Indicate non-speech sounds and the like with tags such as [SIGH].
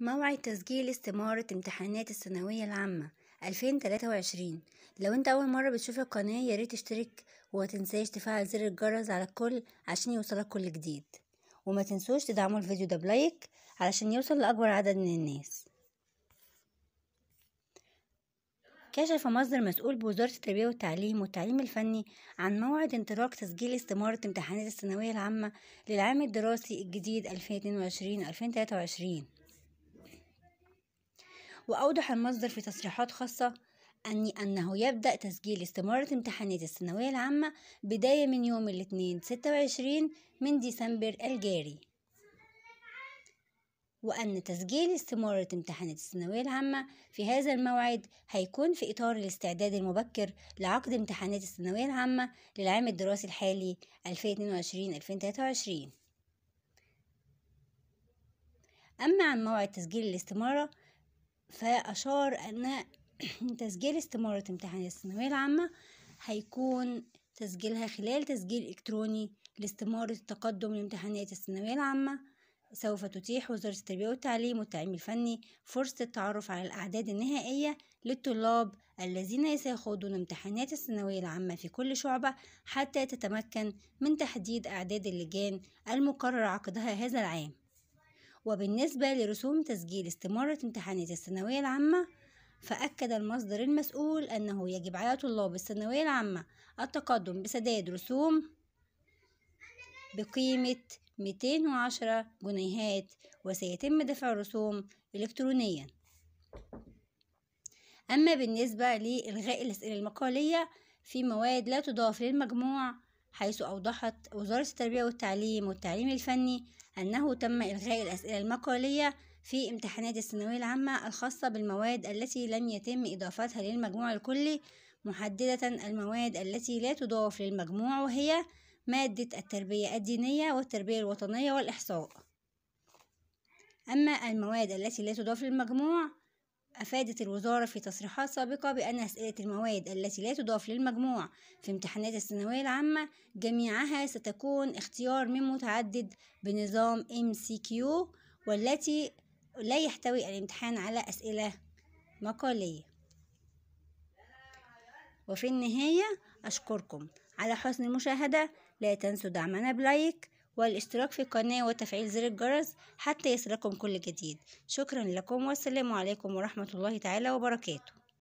موعد تسجيل استمارة امتحانات الثانوية العامة 2023 لو انت اول مرة بتشوف القناة ياريت تشترك ومتنساش تفعل زر الجرس على الكل عشان يوصلك كل جديد وما تنسوش تدعموا الفيديو ده بلايك علشان يوصل لأكبر عدد من الناس كشف مصدر مسؤول بوزارة التربية والتعليم والتعليم الفني عن موعد انطلاق تسجيل استمارة امتحانات الثانوية العامة للعام الدراسي الجديد 2022-2023 وأوضح المصدر في تصريحات خاصة أني أنه يبدأ تسجيل استمارة امتحانات الثانوية العامة بداية من يوم الاثنين 26 من ديسمبر الجاري وأن تسجيل استمارة امتحانات الثانوية العامة في هذا الموعد هيكون في إطار الاستعداد المبكر لعقد امتحانات الثانوية العامة للعام الدراسي الحالي 2022-2023 أما عن موعد تسجيل الاستمارة فأشار أن [CLEARS THROAT] تسجيل استمارة امتحان الثانوية العامة هيكون تسجيلها خلال تسجيل إلكتروني لاستمارة التقدم لامتحانات الثانوية العامة سوف تتيح وزارة التربية والتعليم والتعليم الفني فرصة التعرف على الأعداد النهائية للطلاب الذين سيخوضون امتحانات الثانوية العامة في كل شعبة حتى تتمكن من تحديد أعداد اللجان المقرر عقدها هذا العام وبالنسبة لرسوم تسجيل استمارة امتحانات الثانوية العامة فأكد المصدر المسؤول أنه يجب على طلاب الثانوية العامة التقدم بسداد رسوم بقيمة 210 جنيهات وسيتم دفع الرسوم إلكترونيا أما بالنسبة لإلغاء الأسئلة المقالية في مواد لا تضاف للمجموع حيث أوضحت وزارة التربية والتعليم والتعليم الفني أنه تم إلغاء الأسئلة المقالية في امتحانات الثانوية العامة الخاصة بالمواد التي لم يتم إضافتها للمجموع الكلي محددة المواد التي لا تضاف للمجموع وهي مادة التربية الدينية والتربية الوطنية والإحصاء أما المواد التي لا تضاف للمجموع أفادت الوزارة في تصريحات سابقة بأن أسئلة المواد التي لا تضاف للمجموع في امتحانات الثانوية العامة جميعها ستكون اختيار من متعدد بنظام MCQ والتي لا يحتوي الامتحان على أسئلة مقالية وفي النهاية أشكركم على حسن المشاهدة لا تنسوا دعمنا بلايك والاشتراك في القناة وتفعيل زر الجرس حتى يصلكم كل جديد شكرا لكم والسلام عليكم ورحمة الله تعالى وبركاته